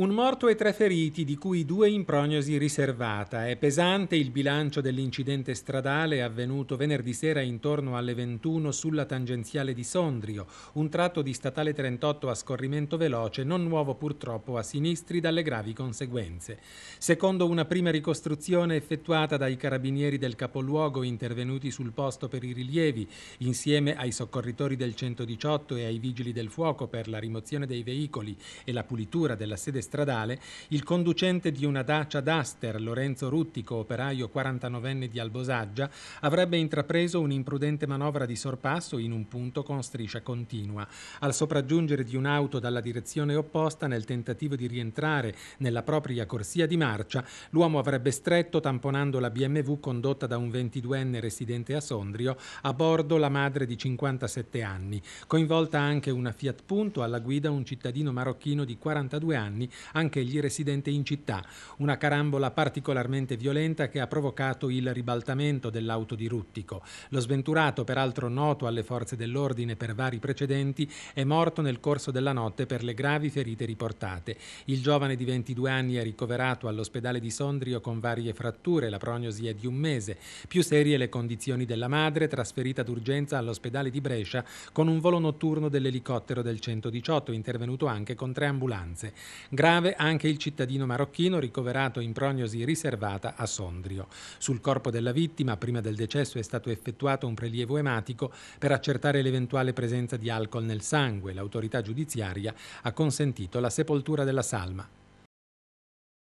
Un morto e tre feriti, di cui due in prognosi riservata. È pesante il bilancio dell'incidente stradale avvenuto venerdì sera intorno alle 21 sulla tangenziale di Sondrio, un tratto di statale 38 a scorrimento veloce, non nuovo purtroppo a sinistri dalle gravi conseguenze. Secondo una prima ricostruzione effettuata dai carabinieri del capoluogo intervenuti sul posto per i rilievi, insieme ai soccorritori del 118 e ai vigili del fuoco per la rimozione dei veicoli e la pulitura della sede stradale, stradale, il conducente di una Dacia Duster, Lorenzo Ruttico, operaio 49enne di Albosaggia, avrebbe intrapreso un'imprudente manovra di sorpasso in un punto con striscia continua. Al sopraggiungere di un'auto dalla direzione opposta nel tentativo di rientrare nella propria corsia di marcia, l'uomo avrebbe stretto tamponando la BMW condotta da un 22enne residente a Sondrio, a bordo la madre di 57 anni. Coinvolta anche una Fiat Punto, alla guida un cittadino marocchino di 42 anni anche gli residenti in città. Una carambola particolarmente violenta che ha provocato il ribaltamento dell'auto di Ruttico. Lo sventurato, peraltro noto alle forze dell'ordine per vari precedenti, è morto nel corso della notte per le gravi ferite riportate. Il giovane di 22 anni è ricoverato all'ospedale di Sondrio con varie fratture, la prognosi è di un mese. Più serie le condizioni della madre, trasferita d'urgenza all'ospedale di Brescia con un volo notturno dell'elicottero del 118, intervenuto anche con tre ambulanze. Grazie grave anche il cittadino marocchino ricoverato in prognosi riservata a Sondrio. Sul corpo della vittima, prima del decesso, è stato effettuato un prelievo ematico per accertare l'eventuale presenza di alcol nel sangue. L'autorità giudiziaria ha consentito la sepoltura della salma.